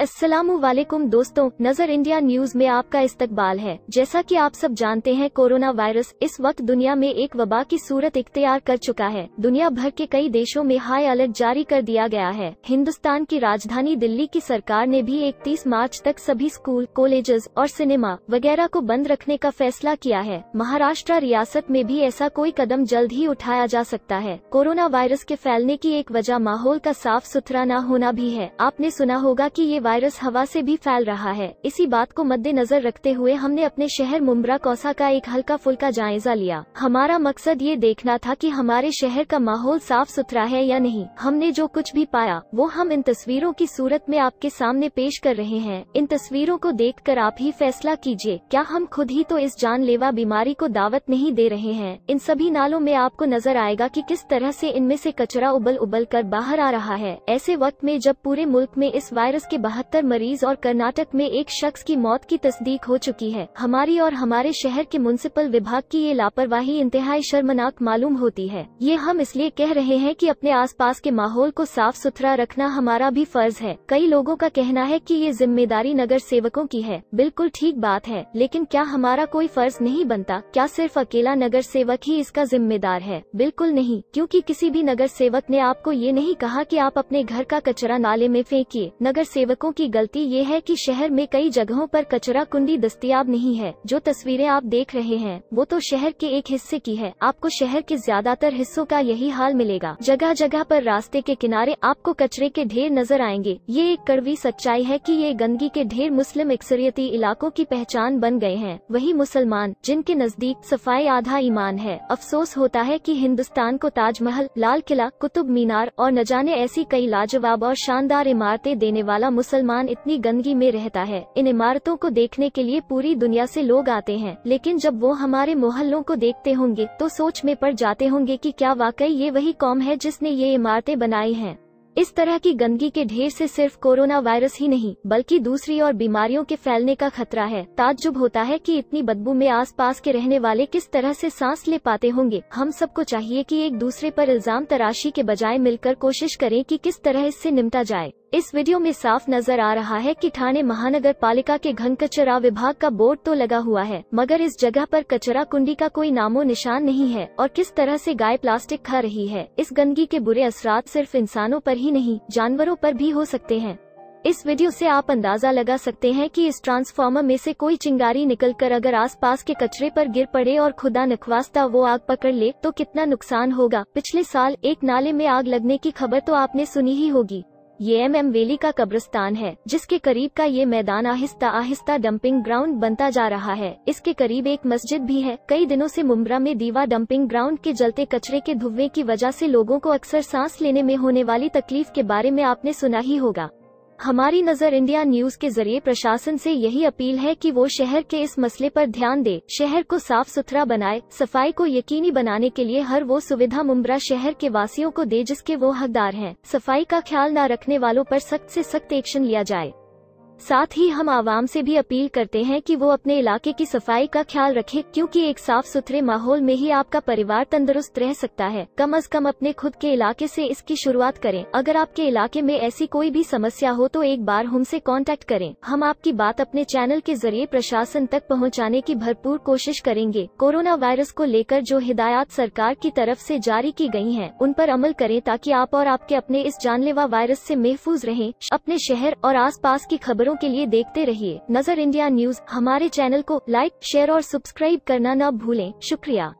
असलम दोस्तों नजर India news में आपका इस्तकबाल है जैसा कि आप सब जानते हैं कोरोना वायरस इस वक्त दुनिया में एक वबा की सूरत इख्तियार कर चुका है दुनिया भर के कई देशों में हाई अलर्ट जारी कर दिया गया है हिंदुस्तान की राजधानी दिल्ली की सरकार ने भी इकतीस मार्च तक सभी स्कूल कॉलेजेस और सिनेमा वगैरह को बंद रखने का फैसला किया है महाराष्ट्र रियासत में भी ऐसा कोई कदम जल्द ही उठाया जा सकता है कोरोना वायरस के फैलने की एक वजह माहौल का साफ सुथरा न होना भी है आपने सुना होगा की ये वायरस हवा से भी फैल रहा है इसी बात को मद्देनजर रखते हुए हमने अपने शहर मुम्बरा कोसा का एक हल्का फुल्का जायजा लिया हमारा मकसद ये देखना था कि हमारे शहर का माहौल साफ सुथरा है या नहीं हमने जो कुछ भी पाया वो हम इन तस्वीरों की सूरत में आपके सामने पेश कर रहे हैं इन तस्वीरों को देख कर आप ही फैसला कीजिए क्या हम खुद ही तो इस जानलेवा बीमारी को दावत नहीं दे रहे हैं इन सभी नालों में आपको नजर आएगा कि किस तरह ऐसी इनमें ऐसी कचरा उबल उबल कर बाहर आ रहा है ऐसे वक्त में जब पूरे मुल्क में इस वायरस के बाहर बहत्तर मरीज और कर्नाटक में एक शख्स की मौत की तस्दीक हो चुकी है हमारी और हमारे शहर के म्यूनसिपल विभाग की ये लापरवाही इंतहाई शर्मनाक मालूम होती है ये हम इसलिए कह रहे हैं कि अपने आसपास के माहौल को साफ सुथरा रखना हमारा भी फर्ज है कई लोगों का कहना है कि ये जिम्मेदारी नगर सेवकों की है बिल्कुल ठीक बात है लेकिन क्या हमारा कोई फर्ज नहीं बनता क्या सिर्फ अकेला नगर सेवक ही इसका जिम्मेदार है बिल्कुल नहीं क्योंकि किसी भी नगर सेवक ने आपको ये नहीं कहा कि आप अपने घर का कचरा नाले में फेंकिए नगर सेवकों लोगों की गलती ये है कि शहर में कई जगहों पर कचरा कुंडी दस्तियाब नहीं है जो तस्वीरें आप देख रहे हैं वो तो शहर के एक हिस्से की है आपको शहर के ज्यादातर हिस्सों का यही हाल मिलेगा जगह जगह पर रास्ते के किनारे आपको कचरे के ढेर नजर आएंगे ये एक कड़वी सच्चाई है कि ये गंदगी के ढेर मुस्लिम अक्सरियती इलाकों की पहचान बन गए हैं वही मुसलमान जिनके नजदीक सफाई आधा ईमान है अफसोस होता है कि हिंदुस्तान को ताजमहल लाल किला कुतुब मीनार और न जाने ऐसी कई लाजवाब और शानदार इमारतें देने वाला मुसलमान मुसलमान इतनी गंदगी में रहता है इन इमारतों को देखने के लिए पूरी दुनिया से लोग आते हैं लेकिन जब वो हमारे मोहल्लों को देखते होंगे तो सोच में पड़ जाते होंगे कि क्या वाकई ये वही कौम है जिसने ये इमारतें बनाई हैं इस तरह की गंदगी के ढेर से सिर्फ कोरोना वायरस ही नहीं बल्कि दूसरी और बीमारियों के फैलने का खतरा है ताज्जुब होता है कि इतनी बदबू में आसपास के रहने वाले किस तरह से सांस ले पाते होंगे हम सबको चाहिए कि एक दूसरे पर इल्जाम तराशी के बजाय मिलकर कोशिश करें कि किस तरह इससे निमटा जाए इस वीडियो में साफ नजर आ रहा है कि थाने महानगर पालिका के घन कचरा विभाग का बोर्ड तो लगा हुआ है मगर इस जगह पर कचरा कुंडी का कोई नामो निशान नहीं है और किस तरह से गाय प्लास्टिक खा रही है इस गंदगी के बुरे असरा सिर्फ इंसानों पर ही नहीं जानवरों पर भी हो सकते हैं इस वीडियो से आप अंदाजा लगा सकते हैं कि इस ट्रांसफार्मर में से कोई चिंगारी निकलकर अगर आसपास के कचरे पर गिर पड़े और खुदा नखवासता वो आग पकड़ ले तो कितना नुकसान होगा पिछले साल एक नाले में आग लगने की खबर तो आपने सुनी ही होगी ये एम एम वेली का कब्रिस्तान है जिसके करीब का ये मैदान आहिस्ता आहिस्ता डंपिंग ग्राउंड बनता जा रहा है इसके करीब एक मस्जिद भी है कई दिनों से मुमरा में दीवा डंपिंग ग्राउंड के जलते कचरे के धुएं की वजह से लोगों को अक्सर सांस लेने में होने वाली तकलीफ के बारे में आपने सुना ही होगा हमारी नज़र इंडिया न्यूज के जरिए प्रशासन से यही अपील है कि वो शहर के इस मसले पर ध्यान दे शहर को साफ सुथरा बनाए सफाई को यकीनी बनाने के लिए हर वो सुविधा मुम्बरा शहर के वासियों को दे जिसके वो हकदार हैं सफाई का ख्याल न रखने वालों पर सख्त से सख्त एक्शन लिया जाए साथ ही हम आवाम से भी अपील करते हैं कि वो अपने इलाके की सफाई का ख्याल रखें क्योंकि एक साफ सुथरे माहौल में ही आपका परिवार तंदुरुस्त रह सकता है कम अज कम अपने खुद के इलाके से इसकी शुरुआत करें अगर आपके इलाके में ऐसी कोई भी समस्या हो तो एक बार हमसे कांटेक्ट करें हम आपकी बात अपने चैनल के जरिए प्रशासन तक पहुँचाने की भरपूर कोशिश करेंगे कोरोना वायरस को लेकर जो हिदायत सरकार की तरफ ऐसी जारी की गयी है उन पर अमल करें ताकि आप और आपके अपने इस जानलेवा वायरस ऐसी महफूज रहे अपने शहर और आस की खबर खबरों के लिए देखते रहिए नजर इंडिया न्यूज हमारे चैनल को लाइक शेयर और सब्सक्राइब करना न भूलें शुक्रिया